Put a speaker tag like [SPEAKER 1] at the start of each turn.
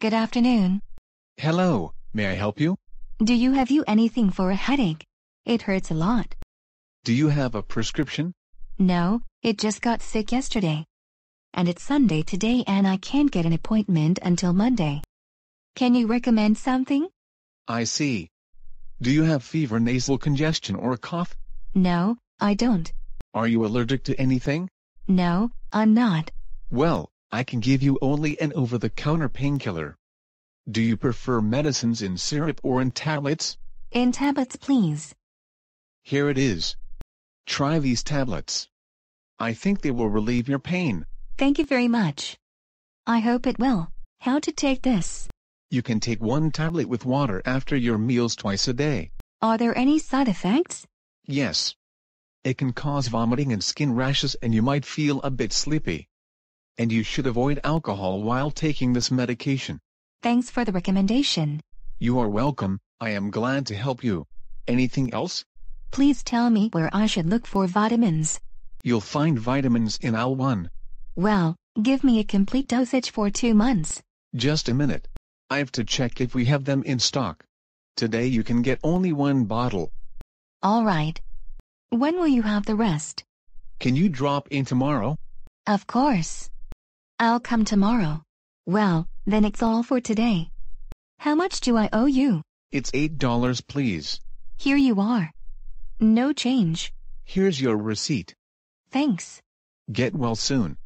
[SPEAKER 1] Good afternoon.
[SPEAKER 2] Hello. May I help you?
[SPEAKER 1] Do you have you anything for a headache? It hurts a lot.
[SPEAKER 2] Do you have a prescription?
[SPEAKER 1] No, it just got sick yesterday. And it's Sunday today and I can't get an appointment until Monday. Can you recommend something?
[SPEAKER 2] I see. Do you have fever, nasal congestion, or a cough?
[SPEAKER 1] No, I don't.
[SPEAKER 2] Are you allergic to anything?
[SPEAKER 1] No, I'm not.
[SPEAKER 2] Well, I can give you only an over-the-counter painkiller. Do you prefer medicines in syrup or in tablets? In tablets, please. Here it is. Try these tablets. I think they will relieve your pain.
[SPEAKER 1] Thank you very much. I hope it will. How to take this?
[SPEAKER 2] You can take one tablet with water after your meals twice a day.
[SPEAKER 1] Are there any side effects?
[SPEAKER 2] Yes. It can cause vomiting and skin rashes and you might feel a bit sleepy and you should avoid alcohol while taking this medication. Thanks for the recommendation. You are welcome, I am glad to help you. Anything else? Please tell me where I should look for vitamins. You'll find vitamins in l one
[SPEAKER 1] Well, give me a complete dosage for two months.
[SPEAKER 2] Just a minute. I have to check if we have them in stock. Today you can get only one bottle.
[SPEAKER 1] All right. When will you have the rest?
[SPEAKER 2] Can you drop in tomorrow?
[SPEAKER 1] Of course. I'll come tomorrow. Well, then it's all for today. How much do I owe you?
[SPEAKER 2] It's eight dollars, please.
[SPEAKER 1] Here you are. No change.
[SPEAKER 2] Here's your receipt. Thanks. Get well soon.